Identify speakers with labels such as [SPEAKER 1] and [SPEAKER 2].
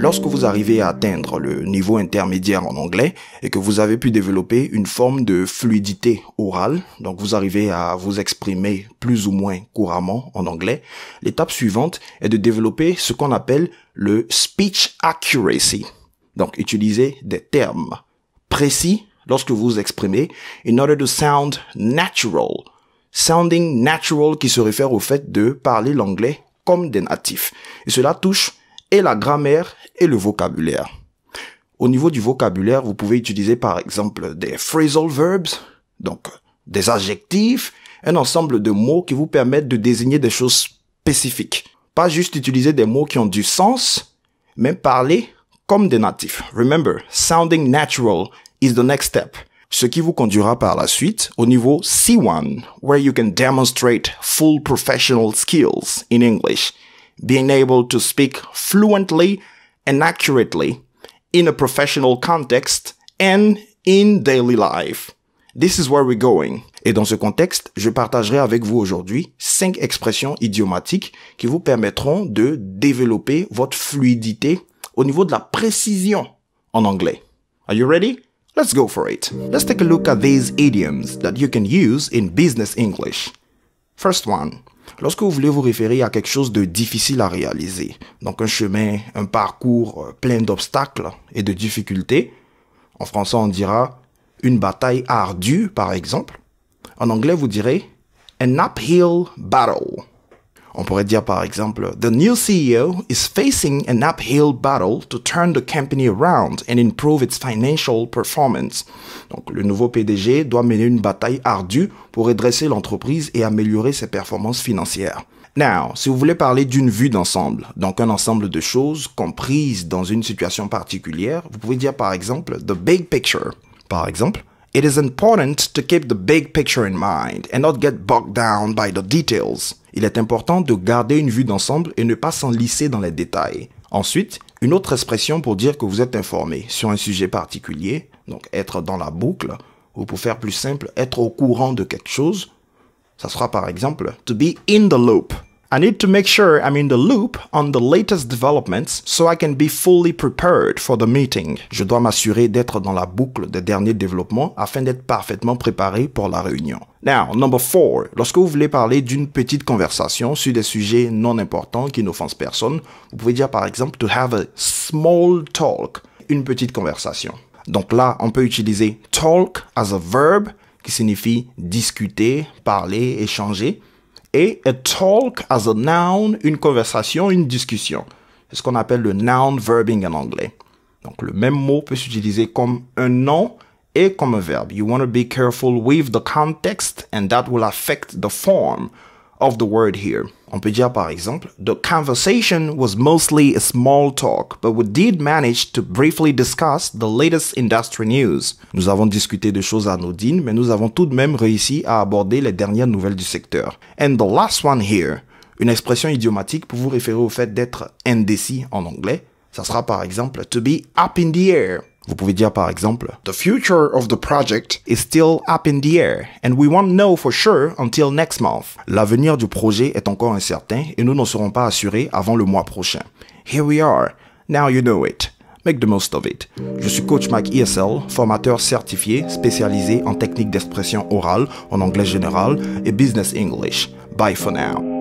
[SPEAKER 1] Lorsque vous arrivez à atteindre le niveau intermédiaire en anglais et que vous avez pu développer une forme de fluidité orale, donc vous arrivez à vous exprimer plus ou moins couramment en anglais, l'étape suivante est de développer ce qu'on appelle le speech accuracy. Donc utiliser des termes précis lorsque vous vous exprimez in order to sound natural. Sounding natural qui se réfère au fait de parler l'anglais comme des natifs. Et cela touche et la grammaire et le vocabulaire. Au niveau du vocabulaire, vous pouvez utiliser par exemple des phrasal verbs, donc des adjectifs, un ensemble de mots qui vous permettent de désigner des choses spécifiques. Pas juste utiliser des mots qui ont du sens, mais parler comme des natifs. Remember, sounding natural is the next step. Ce qui vous conduira par la suite au niveau C1, where you can demonstrate full professional skills in English. being able to speak fluently and accurately in a professional context and in daily life. This is where we're going. Et dans ce contexte, je partagerai avec vous aujourd'hui cinq expressions idiomatiques qui vous permettront de développer votre fluidité au niveau de la précision en anglais. Are you ready? Let's go for it. Let's take a look at these idioms that you can use in business English. First one, Lorsque vous voulez vous référer à quelque chose de difficile à réaliser, donc un chemin, un parcours euh, plein d'obstacles et de difficultés, en français on dira une bataille ardue par exemple, en anglais vous direz an uphill battle. On pourrait dire par exemple, The new CEO is facing an uphill battle to turn the company around and improve its financial performance. Donc le nouveau PDG doit mener une bataille ardue pour redresser l'entreprise et améliorer ses performances financières. Now, si vous voulez parler d'une vue d'ensemble, donc un ensemble de choses comprises dans une situation particulière, vous pouvez dire par exemple the big picture. Par exemple, it is important to keep the big picture in mind and not get bogged down by the details. Il est important de garder une vue d'ensemble et ne pas s'enlisser dans les détails. Ensuite, une autre expression pour dire que vous êtes informé sur un sujet particulier, donc être dans la boucle, ou pour faire plus simple, être au courant de quelque chose, ça sera par exemple to be in the loop. I need to make sure I'm in the loop on the latest developments so I can be fully prepared for the meeting. Je dois m'assurer d'être dans la boucle des derniers développements afin d'être parfaitement préparé pour la réunion. Now, number four. Lorsque vous voulez parler d'une petite conversation sur des sujets non importants qui n'offensent personne, vous pouvez dire par exemple to have a small talk, une petite conversation. Donc là, on peut utiliser talk as a verb qui signifie discuter, parler, échanger et a talk as a noun, une conversation, une discussion. C'est ce qu'on appelle le noun verbing en anglais. Donc le même mot peut s'utiliser comme un nom et comme un verbe. You want to be careful with the context and that will affect the form of the word here. On peut dire par exemple, the conversation was mostly small talk, but we did manage to briefly discuss the latest industry news. Nous avons discuté de choses anodines, mais nous avons tout de même réussi à aborder les dernières nouvelles du secteur. And the last one here, une expression idiomatique pour vous référer au fait d'être indécis en anglais, ça sera par exemple to be up in the air. Vous pouvez dire par exemple The future of the project is still up in the air and we won't know for sure until next month. L'avenir du projet est encore incertain et nous n'en serons pas assurés avant le mois prochain. Here we are. Now you know it. Make the most of it. Je suis coach Mike ESL, formateur certifié spécialisé en techniques d'expression orale, en anglais général et business English. Bye for now.